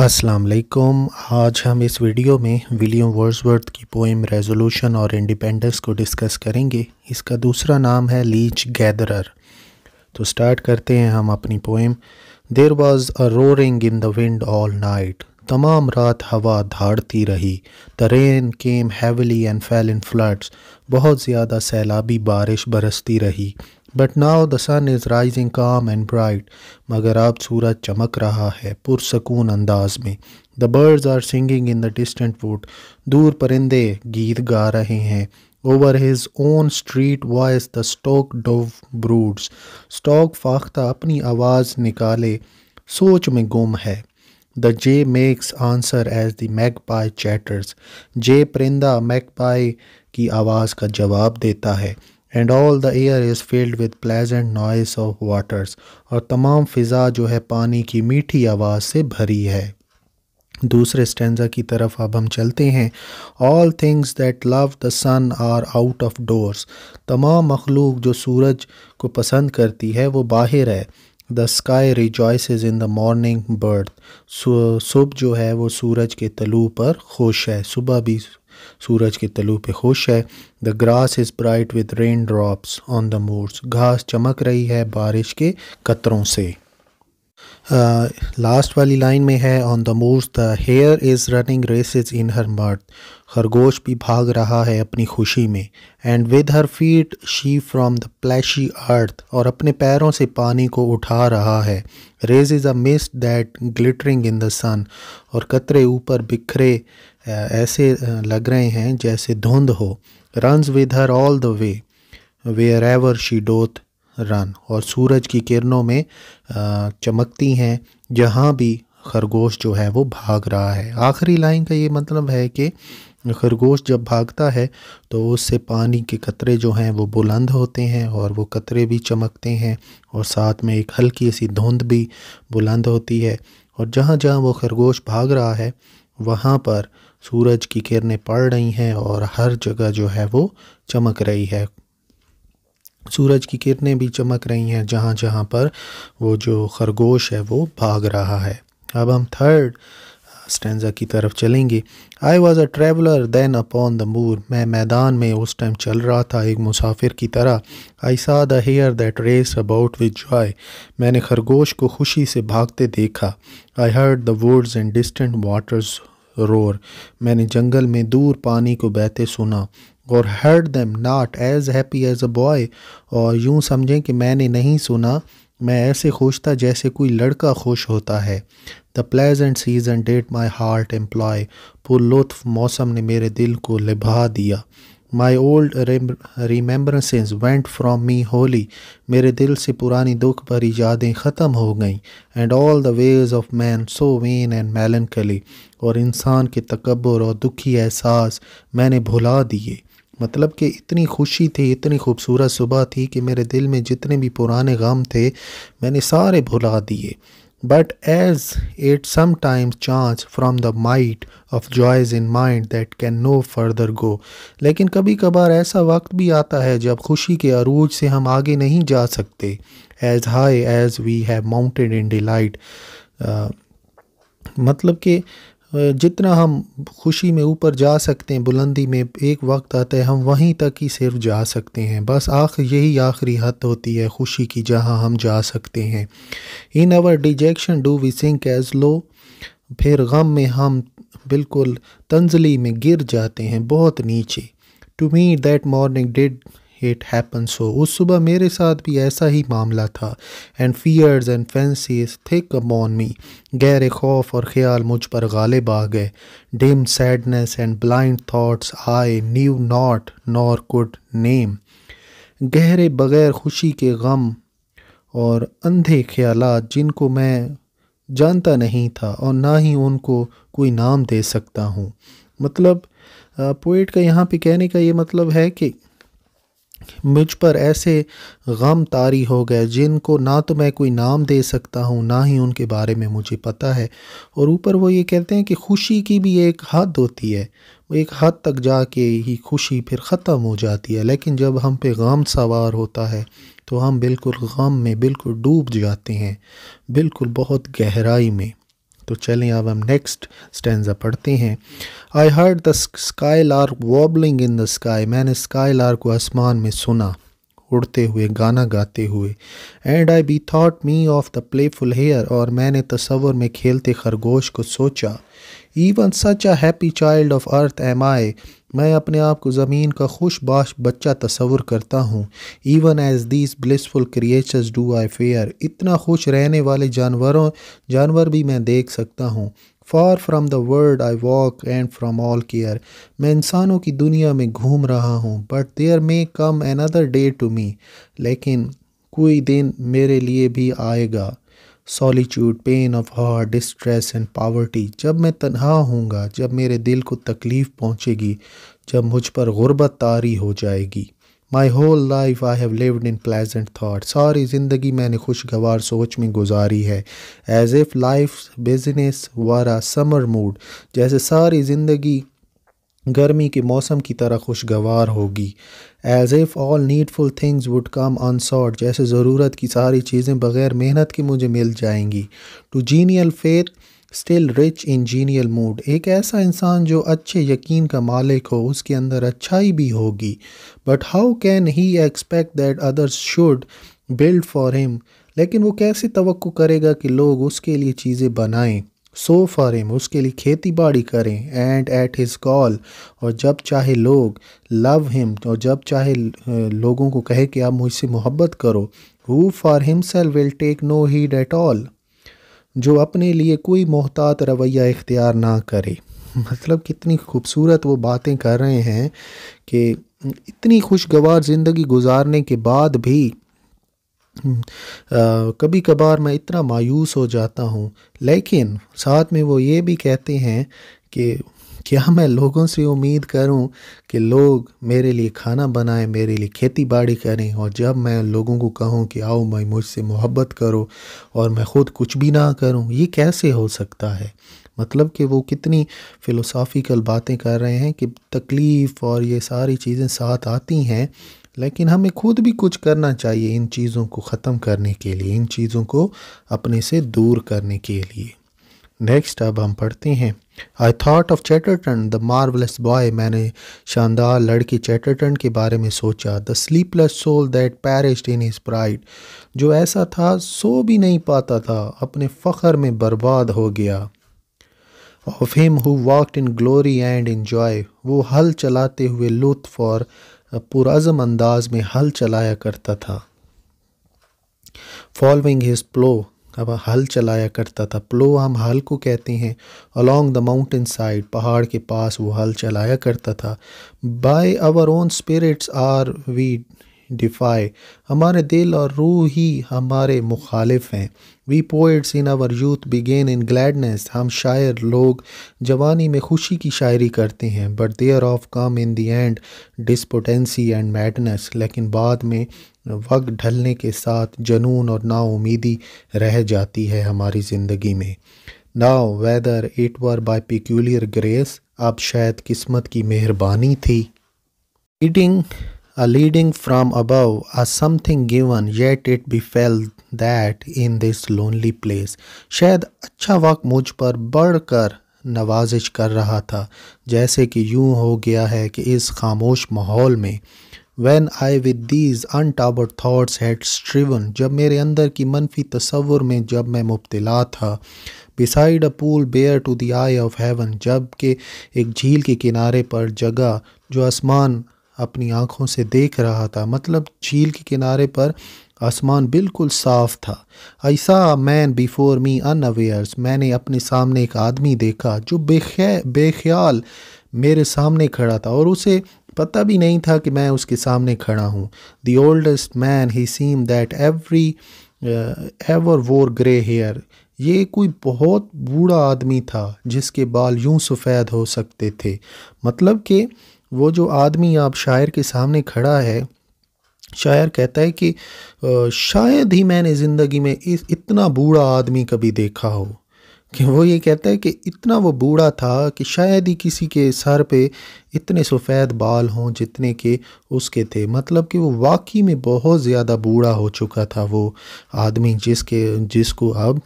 अस्सलाम वालेकुम आज हम इस वीडियो में विलियम वर्ड्सवर्थ की पोइम रेजोल्यूशन और इंडिपेंडेंस को डिस्कस करेंगे इसका दूसरा नाम है लीच गैदरर तो स्टार्ट करते हैं हम अपनी poem there was a roaring in the wind all night तमाम रात हवा धाड़ती रही the rain came heavily and fell in floods बहुत ज़्यादा सैलाबी बारिश बरसती रही but now the sun is rising calm and bright मगर अब सूरज चमक रहा है पुरसकून अंदाज में the birds are singing in the distant wood दूर परिंदे गीत गा रहे हैं over his own sweet voice the stock dove broods stock फाख्ता अपनी आवाज़ निकाले सोच में गुम है the jay makes answer as the magpie chatters jay परिंदा मैग पाई की आवाज़ का जवाब देता है and all the air is filled with pleasant noise of waters और तमाम फ़िज़ा जो है पानी की मीठी आवाज़ से भरी है दूसरे स्टेंजा की तरफ अब हम चलते हैं all things that love the sun are out of doors तमाम मखलूक जो सूरज को पसंद करती है वो बाहर है the sky rejoice in the morning birth सुबह जो है वो सूरज के तलू पर खुश है सुबह भी सूरज के तलू पे खुश है the grass is bright with rain drops on the moors घास चमक रही है बारिश के कतरों से लास्ट uh, वाली लाइन में है on the moors the hare is running races in her mirth खरगोश भी भाग रहा है अपनी खुशी में and with her feet she from the plashy earth और अपने पैरों से पानी को उठा रहा है raises a mist that glittering in the sun और कतरे ऊपर बिखरे ऐसे लग रहे हैं जैसे धुंध हो runs with her all the way wherever she doth run और सूरज की किरणों में चमकती हैं जहाँ भी खरगोश जो है वो भाग रहा है आखिरी लाइन का ये मतलब है कि खरगोश जब भागता है तो उससे पानी के कतरे जो हैं वो बुलंद होते हैं और वो कतरे भी चमकते हैं और साथ में एक हल्की सी धुंध भी बुलंद होती है और जहाँ जहाँ वो खरगोश भाग रहा है वहाँ पर सूरज की किरणें पड़ रही हैं और हर जगह जो है वो चमक रही है सूरज की किरणें भी चमक रही हैं जहाँ जहाँ पर वो जो खरगोश है वो भाग रहा है अब हम थर्ड स्टेंजा की तरफ चलेंगे I was a traveller then upon the moor मैं मैदान में उस टाइम चल रहा था एक मुसाफिर की तरह I saw the hare that raced about with joy मैंने खरगोश को खुशी से भागते देखा I heard the woods and distant waters roar मैंने जंगल में दूर पानी को बहते सुना और heard them not as happy as a boy और यूँ समझें कि मैंने नहीं सुना मैं ऐसे खुश था जैसे कोई लड़का खुश होता है the pleasant season did my heart employ पुरलुत्फ मौसम ने मेरे दिल को लिभा दिया my old remembrances went from me wholly मेरे दिल से पुरानी दुख भरी यादें ख़त्म हो गईं and all the ways of men so vain and melancholy और इंसान के तकबर और दुखी एहसास मैंने भुला दिए मतलब कि इतनी खुशी थी इतनी खूबसूरत सुबह थी कि मेरे दिल में जितने भी पुराने गम थे मैंने सारे भुला दिए but as it sometimes chants from the might of joys in mind that can no further go लेकिन कभी कभार ऐसा वक्त भी आता है जब खुशी के अरूज से हम आगे नहीं जा सकते high as we have mounted in delight. Uh, मतलब कि जितना हम खुशी में ऊपर जा सकते हैं बुलंदी में एक वक्त आता है हम वहीं तक ही सिर्फ जा सकते हैं बस आख यही आखिरी हद होती है खुशी की जहां हम जा सकते हैं in our dejection do we sink as low फिर गम में हम बिल्कुल तंजली में गिर जाते हैं बहुत नीचे to me that morning did it happen so उस सुबह मेरे साथ भी ऐसा ही मामला था and fears and fancies thick upon me गैर खौफ और ख्याल मुझ पर गालिब आ गए dim sadness and blind thoughts I knew not nor could name गहरे बगैर खुशी के गम और अंधे ख्याल जिनको मैं जानता नहीं था और ना ही उनको कोई नाम दे सकता हूँ मतलब पोइट का यहाँ पे कहने का ये मतलब है कि मुझ पर ऐसे गम तारी हो गए जिनको ना तो मैं कोई नाम दे सकता हूँ ना ही उनके बारे में मुझे पता है और ऊपर वो ये कहते हैं कि खुशी की भी एक हद होती है वो एक हद तक जाके ही खुशी फिर ख़त्म हो जाती है लेकिन जब हम पे गम सवार होता है तो हम बिल्कुल गम में बिल्कुल डूब जाते हैं बिल्कुल बहुत गहराई में तो चलें अब हम नेक्स्ट स्टेंजा पढ़ते हैं I heard the skylark warbling in the sky मैंने स्काई लार्क को आसमान में सुना उड़ते हुए गाना गाते हुए and I bethought me of the playful hare और मैंने तस्वर में खेलते खरगोश को सोचा even such a happy child of earth am I मैं अपने आप को ज़मीन का खुशबाश बच्चा तस्वर करता हूँ even as these blissful creatures do I fare इतना खुश रहने वाले जानवरों जानवर भी मैं देख सकता हूँ far from the world I walk and from all care मैं इंसानों की दुनिया में घूम रहा हूँ but there may come other day to me लेकिन कोई दिन मेरे लिए भी आएगा solitude pain of heart distress and poverty जब मैं तनहा होऊंगा जब मेरे दिल को तकलीफ़ पहुंचेगी जब मुझ पर गुर्बत तारी हो जाएगी my whole life I have lived in pleasant thought सारी ज़िंदगी मैंने खुशगवार सोच में गुजारी है as if life business were a summer mood जैसे सारी ज़िंदगी गर्मी के मौसम की तरह खुशगवार होगी as if all needful things would come unsought जैसे ज़रूरत की सारी चीज़ें बग़ैर मेहनत के मुझे मिल जाएंगी to genial faith still rich in genial mood एक ऐसा इंसान जो अच्छे यकीन का मालिक हो उसके अंदर अच्छाई भी होगी but how can he expect that others should build for him लेकिन वो कैसे तो करेगा कि लोग उसके लिए चीज़ें बनाएं सो हिम उसके लिए खेती बाड़ी करें एंड एट हिज कॉल और जब चाहे लोग लव हिम और जब चाहे लोगों को कहे कि आप मुझसे मोहब्बत करो who for himself will take no heed at all जो अपने लिए कोई मोहतात रवैया इख्तियार ना करे मतलब कितनी खूबसूरत वो बातें कर रहे हैं कि इतनी खुशगवार ज़िंदगी गुजारने के बाद भी कभी कभार मैं इतना मायूस हो जाता हूँ लेकिन साथ में वो ये भी कहते हैं कि क्या मैं लोगों से उम्मीद करूं कि लोग मेरे लिए खाना बनाएं मेरे लिए खेती बाड़ी करें और जब मैं लोगों को कहूं कि आओ मैं मुझसे मोहब्बत करो और मैं ख़ुद कुछ भी ना करूं ये कैसे हो सकता है मतलब कि वो कितनी फ़िलोसॉफ़िकल बातें कर रहे हैं कि तकलीफ़ और ये सारी चीज़ें साथ आती हैं लेकिन हमें खुद भी कुछ करना चाहिए इन चीज़ों को ख़त्म करने के लिए इन चीज़ों को अपने से दूर करने के लिए नेक्स्ट अब हम पढ़ते हैं I thought of Chatterton the marvellous boy मैंने शानदार लड़की चैटरटन के बारे में सोचा the sleepless soul that perished in his pride जो ऐसा था सो भी नहीं पाता था अपने फ़खर में बर्बाद हो गया of him who walked in glory and in joy वो हल चलाते हुए लुत्फ और पुराजम अंदाज में हल चलाया करता था फॉलोइंग हिज प्लो अब हल चलाया करता था प्लो हम हल को कहते हैं अलोंग द माउंटेन साइड पहाड़ के पास वो हल चलाया करता था by our own spirits are we deified हमारे दिल और रूह ही हमारे मुखालिफ हैं we poets in our youth begin in gladness हम शायर लोग जवानी में खुशी की शायरी करते हैं but thereof come in the end despondency and madness लेकिन बाद में वक्त ढलने के साथ जनून और नाउमीदी रह जाती है हमारी ज़िंदगी में now whether it were by peculiar grace आप शायद किस्मत की मेहरबानी थी ईटिंग A leading from above, a something given, yet it befell that in this lonely place. शायद अच्छा वक्त मुझ पर बढ़कर नवाजिश कर रहा था जैसे कि यूं हो गया है कि इस खामोश माहौल में when I with these untoward thoughts had striven जब मेरे अंदर की मनफी तस्वुर में जब मैं मुबतला था beside a pool bare to the eye of heaven जब के एक झील के किनारे पर जगह जो आसमान अपनी आँखों से देख रहा था मतलब झील के किनारे पर आसमान बिल्कुल साफ था ऐसा मैन बिफोर मी अन अवेयर्स मैंने अपने सामने एक आदमी देखा जो बेख्या बेख्याल मेरे सामने खड़ा था और उसे पता भी नहीं था कि मैं उसके सामने खड़ा हूँ the oldest man he seem that every ever wore grey hair ये कोई बहुत बूढ़ा आदमी था जिसके बाल यूं सफ़ेद हो सकते थे मतलब कि वो जो आदमी आप शायर के सामने खड़ा है शायर कहता है कि शायद ही मैंने ज़िंदगी में इस इतना बूढ़ा आदमी कभी देखा हो कि वो ये कहता है कि इतना वो बूढ़ा था कि शायद ही किसी के सर पे इतने सफ़ेद बाल हों जितने के उसके थे मतलब कि वो वाकई में बहुत ज़्यादा बूढ़ा हो चुका था वो आदमी जिसके जिसको अब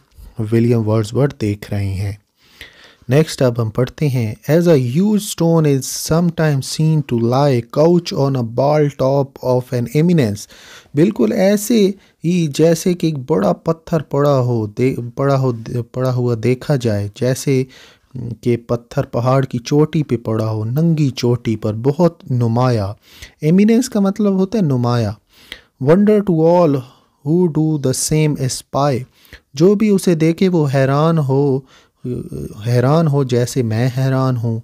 विलियम वर्ड्सवर्थ देख रहे हैं नेक्स्ट अब हम पढ़ते हैं as a huge stone is समाइम seen to lie couch on a bald top of an eminence बिल्कुल ऐसे ही जैसे कि एक बड़ा पत्थर पड़ा हो दे पड़ा हो पड़ा हुआ देखा जाए जैसे के पत्थर पहाड़ की चोटी पे पड़ा हो नंगी चोटी पर बहुत नुमाया एमिनेंस का मतलब होता है नुमाया wonder to all who do the same espy जो भी उसे देखे वो हैरान हो हैरान हो जैसे मैं हैरान हूँ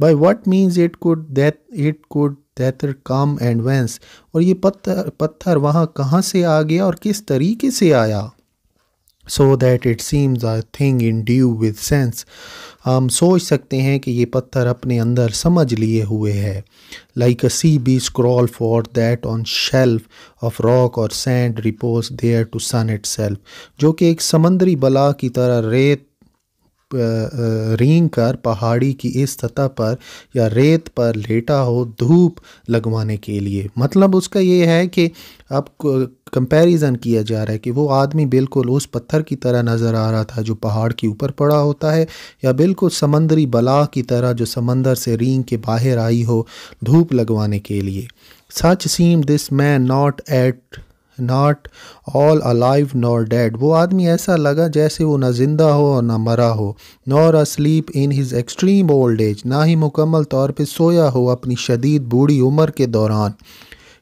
by what means it could that it could thither come and whence और ये पत्थर पत्थर वहाँ कहाँ से आ गया और किस तरीके से आया so that it seems a thing endued with sense हम सोच सकते हैं कि ये पत्थर अपने अंदर समझ लिए हुए है like a sea B scroll for that on shelf of rock और sand repose there to sun itself जो कि एक समंदरी बला की तरह रेत कर पहाड़ी की इस सतह पर या रेत पर लेटा हो धूप लगवाने के लिए मतलब उसका ये है कि अब कंपैरिजन किया जा रहा है कि वो आदमी बिल्कुल उस पत्थर की तरह नज़र आ रहा था जो पहाड़ के ऊपर पड़ा होता है या बिल्कुल समंदरी बला की तरह जो समंदर से रींग के बाहर आई हो धूप लगवाने के लिए such seem this man not at not all alive nor dead वो आदमी ऐसा लगा जैसे वो ना ज़िंदा हो और ना मरा हो nor asleep in his extreme old age ना ही मुकम्मल तौर पर सोया हो अपनी शदीद बूढ़ी उम्र के दौरान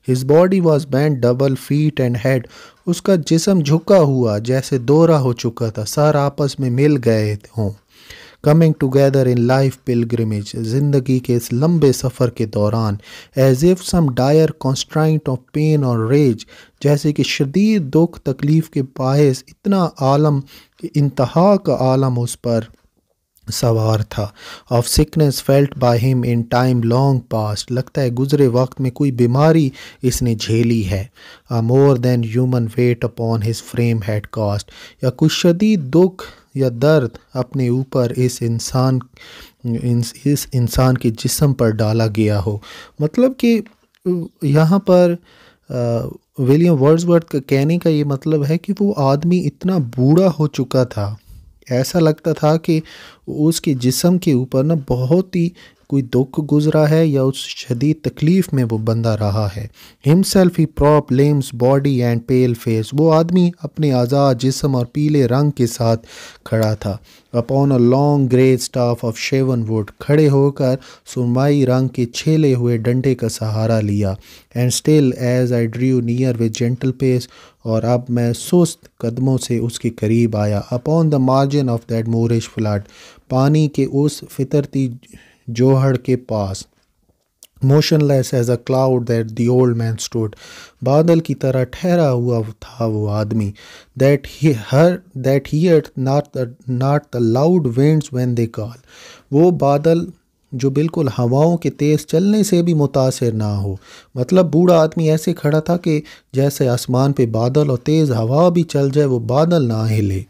his body was bent double feet and head उसका जिसम झुका हुआ जैसे दोरा हो चुका था सर आपस में मिल गए हों coming together in life pilgrimage ज़िंदगी के इस लंबे सफ़र के दौरान as if some dire constraint of pain or rage जैसे कि शदीद दुख तकलीफ़ के बायस इतना आलम इंतहा का आलम उस पर सवार था of sickness felt by him in time long past लगता है गुजरे वक्त में कोई बीमारी इसने झेली है more than human weight upon his frame had cast या कुछ शदीद दुख या दर्द अपने ऊपर इस इंसान इस इंसान के जिसम पर डाला गया हो मतलब कि यहाँ पर विलियम वर्ड्सवर्थ का कहने का ये मतलब है कि वो आदमी इतना बूढ़ा हो चुका था ऐसा लगता था कि उसके जिसम के ऊपर ना बहुत ही कोई दुख गुजरा है या उस शदीद तकलीफ़ में वो बंदा रहा है himself he prop limbs body and pale face वो आदमी अपने आज़ाद जिसम और पीले रंग के साथ खड़ा था upon a long grey staff of shaven wood खड़े होकर सुनवाई रंग के छेले हुए डंडे का सहारा लिया and still as I drew near with gentle pace और अब मैं सुस्त कदमों से उसके करीब आया upon the margin of that moorish flood पानी के उस फितरती जोहड़ के पास motionless as a cloud that the old man stood बादल की तरह ठहरा हुआ था वो आदमी that heareth that heareth not not the loud winds when they call वो बादल जो बिल्कुल हवाओं के तेज़ चलने से भी मुतासर ना हो मतलब बूढ़ा आदमी ऐसे खड़ा था कि जैसे आसमान पे बादल और तेज़ हवा भी चल जाए वो बादल ना हिले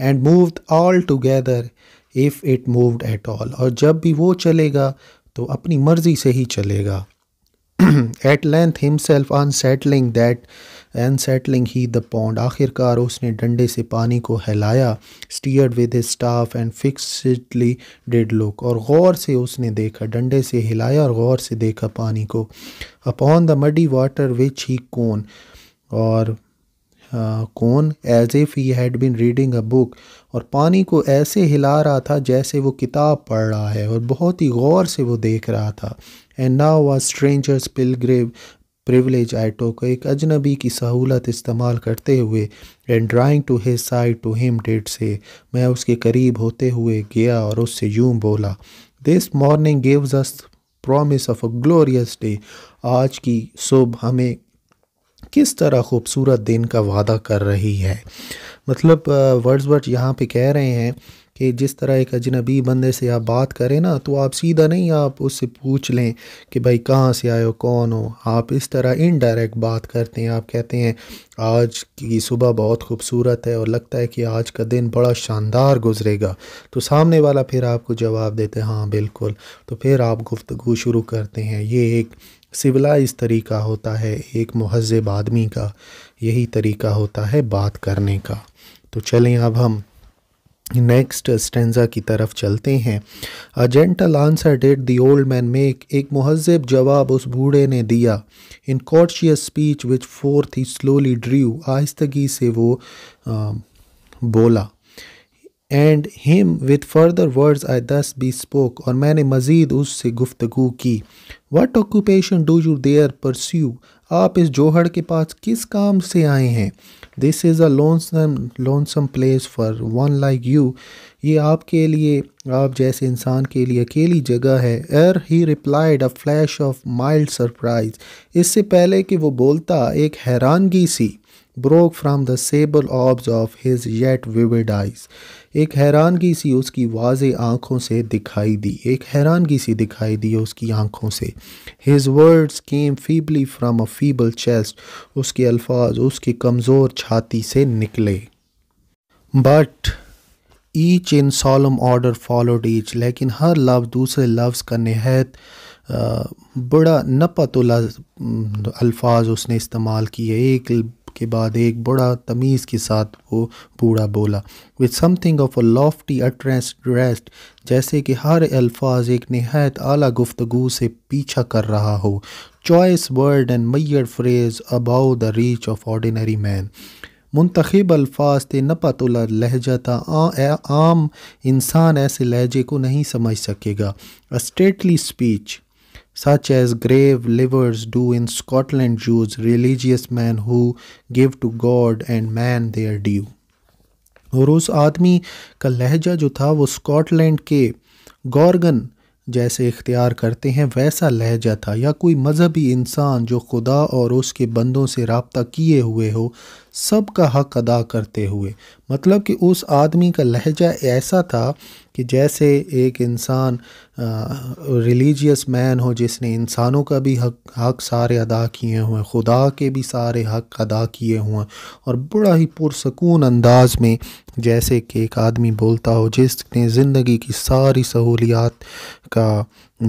and move all together if it moved at all और जब भी वो चलेगा तो अपनी मर्ज़ी से ही चलेगा at length himself unsettling that unsettling he the pond आखिरकार उसने डंडे से पानी को हिलाया stirred with staff and fixedly did look और गौर से उसने देखा डंडे से हिलाया और गौर से देखा पानी को upon the muddy water which he conned और कौन as if he had been reading a book और पानी को ऐसे हिला रहा था जैसे वो किताब पढ़ रहा है और बहुत ही गौर से वो देख रहा था एंड नाउ वा स्ट्रेंजर्स पिलग्रेव प्रिवलेज आइटो को एक अजनबी की सहूलत इस्तेमाल करते हुए and drawing to his side to him did से मैं उसके करीब होते हुए गया और उससे यूं बोला this morning gives us promise of a glorious day आज की सुबह हमें किस तरह खूबसूरत दिन का वादा कर रही है मतलब वर्ड्स वर्ड यहाँ पे कह रहे हैं कि जिस तरह एक अजनबी बंदे से आप बात करें ना तो आप सीधा नहीं आप उससे पूछ लें कि भाई कहाँ से आए हो कौन हो आप इस तरह इनडायरेक्ट बात करते हैं आप कहते हैं आज की सुबह बहुत खूबसूरत है और लगता है कि आज का दिन बड़ा शानदार गुजरेगा तो सामने वाला फिर आपको जवाब देते हैं हाँ बिल्कुल तो फिर आप गुफ्तगु शुरू करते हैं ये एक सिविलाइज तरीका होता है एक महजब आदमी का यही तरीका होता है बात करने का तो चलें अब हम नेक्स्ट स्टेंजा की तरफ चलते हैं a gentle answer did the old man make एक महजब जवाब उस बूढ़े ने दिया in courteous speech which forth he slowly drew आहिस्तगी से वो आ, बोला and him with further words I thus bespake और मैंने मज़ीद उससे गुफ्तगु की what occupation do you there pursue आप इस जोहड़ के पास किस काम से आए हैं this is a lonesome lonesome place for one like you ये आपके लिए आप जैसे इंसान के लिए अकेली जगह है ere he replied a flash of mild surprise इससे पहले कि वो बोलता एक हैरानगी सी broke from the sable orbs of his yet vivid eyes एक हैरानगी सी उसकी वाज आँखों से दिखाई दी एक हैरानगी सी दिखाई दी उसकी आँखों से his words came feebly from a feeble chest उसके अल्फाज उसकी कमज़ोर छाती से निकले but each in solemn order followed each लेकिन हर लफ्ज़ दूसरे लफ्ज़ का नहायत बड़ा नपतुला अल्फाज उसने इस्तेमाल किए एक के बाद एक बड़ा तमीज़ के साथ वो बूढ़ा बोला with something of a lofty utterance drest जैसे कि हर अल्फाज एक नहायत आला गुफ्तगु से पीछा कर रहा हो choice word and measured phrase above the reach of ordinary man मुंतखब अल्फाज थे नपतुला लहजा था आ, आ, आम इंसान ऐसे लहजे को नहीं समझ सकेगा stately speech such as grave livers do in Scotland Jews, religious men who give to God and man their due. और उस आदमी का लहजा जो था वो स्कॉटलैंड के गॉर्गन जैसे इख्तियार करते हैं वैसा लहजा था या कोई मजहबी इंसान जो खुदा और उसके बंदों से रबता किए हुए हो सब का हक अदा करते हुए मतलब कि उस आदमी का लहजा ऐसा था कि जैसे एक इंसान रिलीजियस मैन हो जिसने इंसानों का भी हक हक सारे अदा किए हुए खुदा के भी सारे हक अदा किए हुए और बड़ा ही पुरसकून अंदाज में जैसे कि एक आदमी बोलता हो जिसने ज़िंदगी की सारी सहूलियात का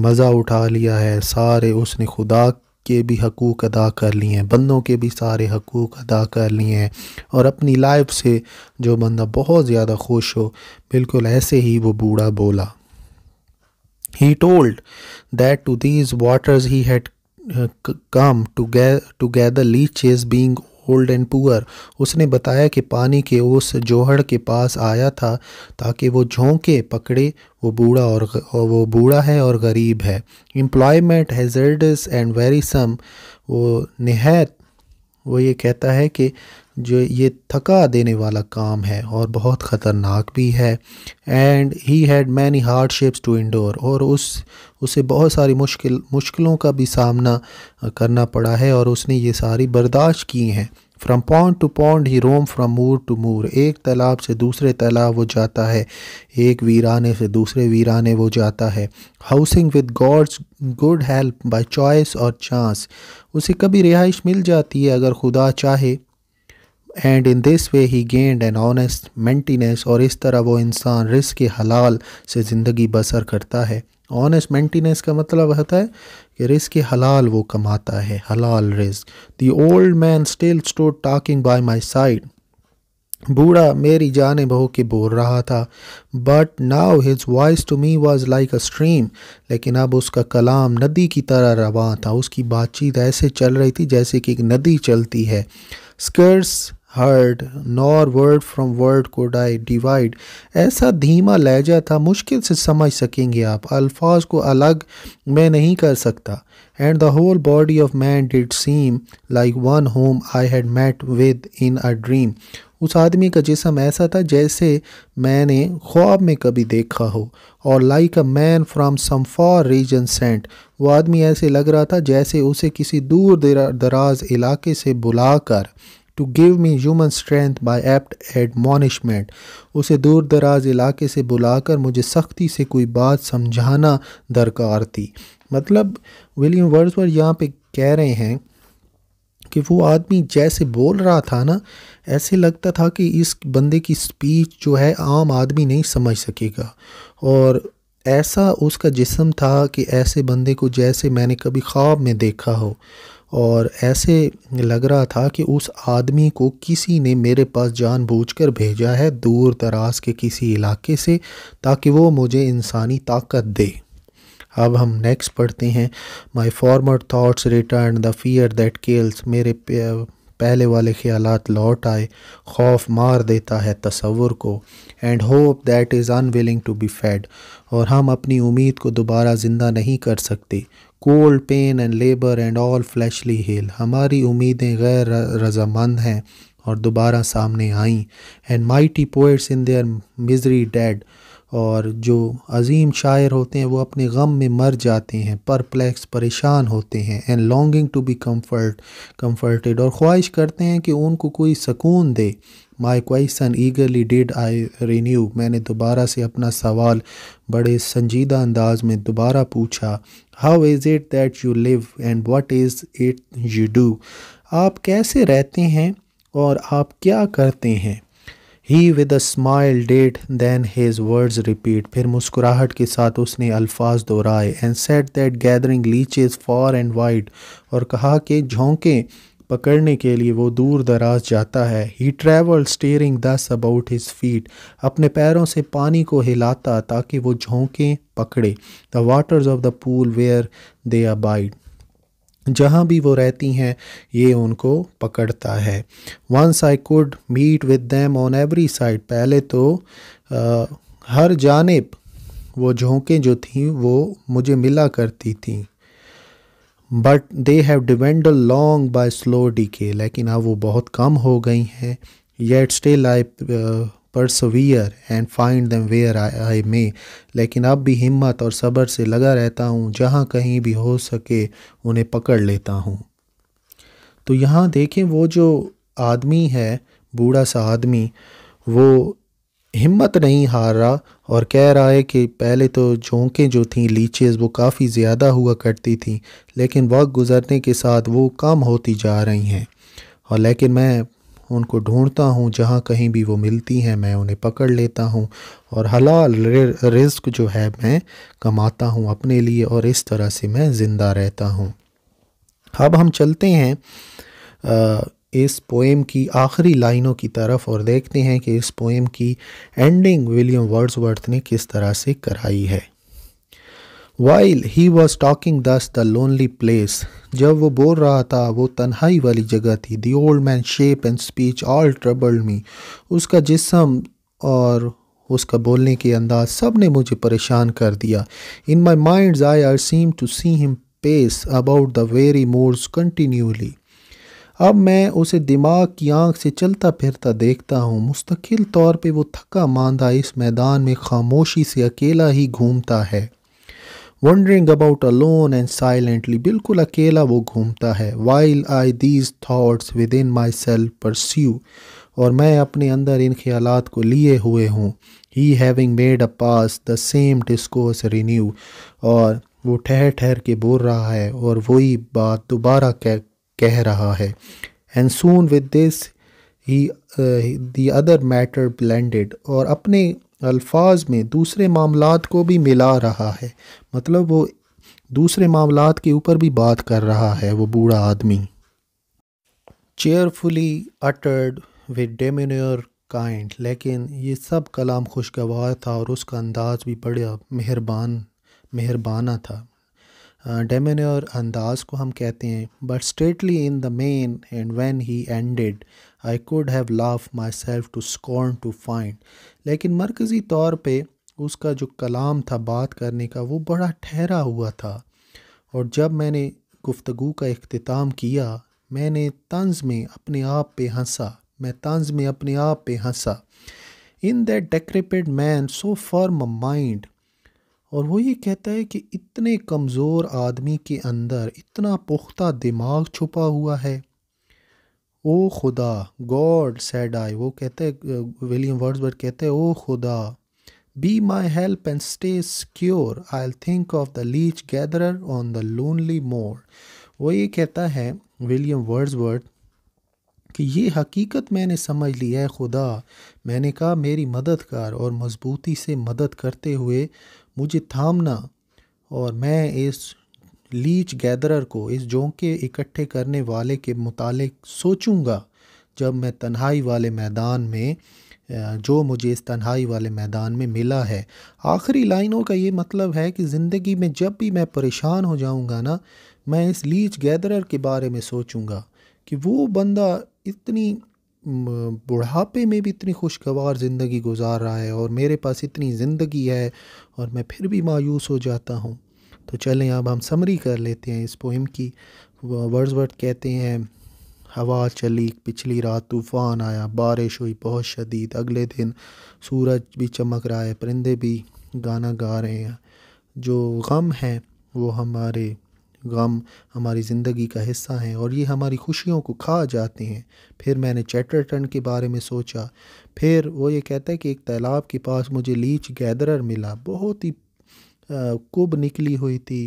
मज़ा उठा लिया है सारे उसने खुदा के भी हकूक़ अदा कर लिए हैं बंदों के भी सारे हकूक़ अदा कर लिए हैं और अपनी लाइफ से जो बंदा बहुत ज़्यादा खुश हो बिल्कुल ऐसे ही वो बूढ़ा बोला he told that to these waters he had come together, together leeches being old and poor उसने बताया कि पानी के उस जोहड़ के पास आया था ताकि वो झोंके पकड़े वो बूढ़ा और वो बूढ़ा है और गरीब है employment hazardous and wearisome वो नहायत वो ये कहता है कि जो ये थका देने वाला काम है और बहुत ख़तरनाक भी है and he had many hardships to endure और उस उसे बहुत सारी मुश्किल मुश्किलों का भी सामना करना पड़ा है और उसने ये सारी बर्दाश्त की हैं from pond to pond he roam from moor to moor एक तालाब से दूसरे तालाब वो जाता है एक वीराने से दूसरे वीराने वो जाता है housing with God's good help by choice or chance उसे कभी रिहाइश मिल जाती है अगर खुदा चाहे and in this way he gained an honest maintenance और इस तरह वो इंसान रिस्क के हलाल से ज़िंदगी बसर करता है ऑनेस्ट मेंटेनेंस का मतलब होता है कि रिस्क हलाल वो कमाता है हलाल रिस्क the old man still stood talking by my side बूढ़ा मेरी जाने बहू के बोल रहा था but now his voice to me was like a stream लेकिन अब उसका कलाम नदी की तरह रवा था उसकी बातचीत ऐसे चल रही थी जैसे कि एक नदी चलती है scarce heard nor word from word could I divide ऐसा धीमा लहजा था मुश्किल से समझ सकेंगे आप अल्फाज को अलग मैं नहीं कर सकता and the whole body of man did seem like one whom I had met with in a dream उस आदमी का जिसम ऐसा था जैसे मैंने ख्वाब में कभी देखा हो और like a man from some far region sent वो आदमी ऐसे लग रहा था जैसे उसे किसी दूर दराज इलाके से बुलाकर to give me human strength by apt admonishment उसे दूर दराज इलाके से बुलाकर मुझे सख्ती से कोई बात समझाना दरकार थी मतलब विलियम वर्ड यहाँ पे कह रहे हैं कि वो आदमी जैसे बोल रहा था ना ऐसे लगता था कि इस बंदे की स्पीच जो है आम आदमी नहीं समझ सकेगा और ऐसा उसका जिसम था कि ऐसे बंदे को जैसे मैंने कभी ख्वाब में देखा हो और ऐसे लग रहा था कि उस आदमी को किसी ने मेरे पास जानबूझकर भेजा है दूर दराज के किसी इलाके से ताकि वो मुझे इंसानी ताकत दे अब हम नेक्स्ट पढ़ते हैं my former thoughts return the fear that kills मेरे पहले वाले ख्याल लौट आए खौफ मार देता है तसवुर को and hope that is unwilling to be fed और हम अपनी उम्मीद को दोबारा ज़िंदा नहीं कर सकते cold pain and labour and all fleshly ill हमारी उम्मीदें गैर रजामंद हैं और दोबारा सामने आईं and mighty poets in their misery dead और जो अजीम शायर होते हैं वो अपने गम में मर जाते हैं परप्लेक्स परेशान होते हैं and longing to be comfort comforted और ख्वाहिश करते हैं कि उनको कोई सुकून दे my question eagerly did I renew मैंने दोबारा से अपना सवाल बड़े संजीदा अंदाज में दोबारा पूछा how is it that you live and what is it you do आप कैसे रहते हैं और आप क्या करते हैं he with a smile did then his words repeat फिर मुस्कुराहट के साथ उसने अल्फाज दोहराए and said that gathering leeches far and wide और कहा कि झोंकें पकड़ने के लिए वो दूर दराज जाता है he travel stirring thus about his feet अपने पैरों से पानी को हिलाता ताकि वो झोंकें पकड़े the waters of the pool where they abide जहाँ भी वो रहती हैं ये उनको पकड़ता है once I could meet with them on every side पहले तो आ, हर जानब वो झोंकें जो थीं वो मुझे मिला करती थीं but they have depend long by slow decay लेकिन अब वो बहुत कम हो गई हैं yet still I persevere and find them where I may लेकिन अब भी हिम्मत और सब्र से लगा रहता हूँ जहाँ कहीं भी हो सके उन्हें पकड़ लेता हूँ तो यहाँ देखें वो जो आदमी है बूढ़ा सा आदमी वो हिम्मत नहीं हार रहा और कह रहा है कि पहले तो झोंकें जो थीं लीचेज़ वो काफ़ी ज़्यादा हुआ करती थीं लेकिन वक्त गुज़रने के साथ वो कम होती जा रही हैं और लेकिन मैं उनको ढूंढता हूँ जहाँ कहीं भी वो मिलती हैं मैं उन्हें पकड़ लेता हूँ और हलाल रिस्क जो है मैं कमाता हूँ अपने लिए और इस तरह से मैं ज़िंदा रहता हूँ अब हम चलते हैं आ, इस पोएम की आखिरी लाइनों की तरफ और देखते हैं कि इस पोएम की एंडिंग विलियम वर्ड्सवर्थ ने किस तरह से कराई है while he was talking thus the lonely place जब वो बोल रहा था वो तन्हाई वाली जगह थी the old man shape and speech all troubled me उसका जिसम और उसका बोलने के अंदाज सब ने मुझे परेशान कर दिया in my mind eye I seem to see him pace about the weary moors continually अब मैं उसे दिमाग की आंख से चलता फिरता देखता हूँ मुस्तकिल तौर पे वो थका मांदा इस मैदान में खामोशी से अकेला ही घूमता है wandering about alone and silently बिल्कुल अकेला वो घूमता है while I these thoughts within myself pursue और मैं अपने अंदर इन ख्याल को लिए हुए हूँ he having made a pause the same discourse renew और वो ठहर ठहर के बोल रहा है और वही बात दोबारा कह कह रहा है and soon with this he the other matter blended और अपने अल्फाज में दूसरे मामलात को भी मिला रहा है मतलब वो दूसरे मामलात के ऊपर भी बात कर रहा है वो बूढ़ा आदमी cheerfully uttered with demeanour kind लेकिन ये सब कलाम खुशगवार था और उसका अंदाज़ भी बड़ा मेहरबान मेहरबाना था डेमेन्योर अंदाज को हम कहते हैं but straightly in the main and when he ended I could have laugh myself to scorn to find लेकिन मरकज़ी तौर पे उसका जो कलाम था बात करने का वो बड़ा ठहरा हुआ था और जब मैंने गुफ्तगु का अख्ताम किया मैंने तंज में अपने आप पे हंसा मैं तंज में अपने आप पे हंसा in that decrepit man so form a mind और वो ये कहता है कि इतने कमज़ोर आदमी के अंदर इतना पुख्ता दिमाग छुपा हुआ है ओ खुदा गॉड सैड आई वो कहते हैं विलियम वर्ड्सबर्ग कहते हैं ओ खुदा be my help and stay secure I think of the leech gatherer on the lonely moor वो ये कहता है विलियम वर्ड्सवर्ड कि ये हकीकत मैंने समझ ली है खुदा मैंने कहा मेरी मदद कर और मजबूती से मदद करते हुए मुझे थामना और मैं इस लीच गैदरर को इस जोंके इकट्ठे करने वाले के मुतालिक सोचूंगा जब मैं तन्हाई वाले मैदान में जो मुझे इस तन्हाई वाले मैदान में मिला है आखिरी लाइनों का ये मतलब है कि ज़िंदगी में जब भी मैं परेशान हो जाऊंगा ना मैं इस लीच गैदरर के बारे में सोचूंगा कि वो बंदा इतनी बुढ़ापे में भी इतनी खुशगवार ज़िंदगी गुजार रहा है और मेरे पास इतनी ज़िंदगी है और मैं फिर भी मायूस हो जाता हूँ तो चलें अब हम समरी कर लेते हैं इस पोइम की वर्ड कहते हैं हवा चली पिछली रात तूफ़ान आया बारिश हुई बहुत शदीद अगले दिन सूरज भी चमक रहा है परिंदे भी गाना गा रहे हैं जो गम हैं वो हमारे गम हमारी ज़िंदगी का हिस्सा हैं और ये हमारी खुशियों को खा जाते हैं फिर मैंने चैटरटन के बारे में सोचा फिर वो ये कहता है कि एक तालाब के पास मुझे लीच गैदरर मिला बहुत ही कुब निकली हुई थी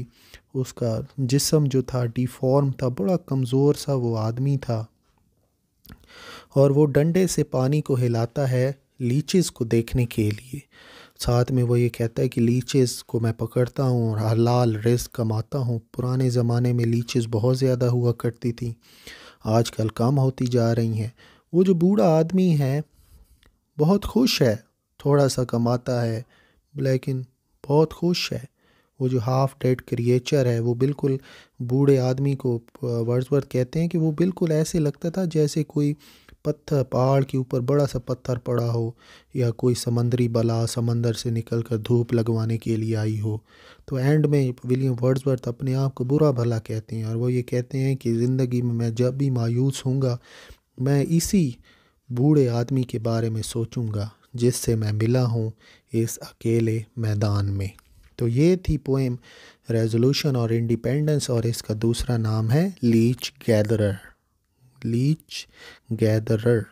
उसका जिसम जो था डिफॉर्म था बड़ा कमज़ोर सा वो आदमी था और वो डंडे से पानी को हिलाता है लीचेस को देखने के लिए साथ में वो ये कहता है कि लीचेस को मैं पकड़ता हूँ और हलाल रिस्क कमाता हूँ पुराने ज़माने में लीचेस बहुत ज़्यादा हुआ करती थी आजकल कम होती जा रही हैं वो जो बूढ़ा आदमी है बहुत खुश है थोड़ा सा कमाता है लेकिन बहुत खुश है वो जो हाफ डेड क्रिएचर है वो बिल्कुल बूढ़े आदमी को वर्ड्सवर्थ कहते हैं कि वो बिल्कुल ऐसे लगता था जैसे कोई पत्थर पहाड़ के ऊपर बड़ा सा पत्थर पड़ा हो या कोई समंदरी बला समंदर से निकल कर धूप लगवाने के लिए आई हो तो एंड में विलियम वर्ड्सवर्थ अपने आप को बुरा भला कहते हैं और वो ये कहते हैं कि ज़िंदगी में मैं जब भी मायूस हूँगा मैं इसी बूढ़े आदमी के बारे में सोचूंगा जिससे मैं मिला हूँ इस अकेले मैदान में तो ये थी पोएम रेजोल्यूशन और इंडिपेंडेंस और इसका दूसरा नाम है लीच गैदर leech gatherer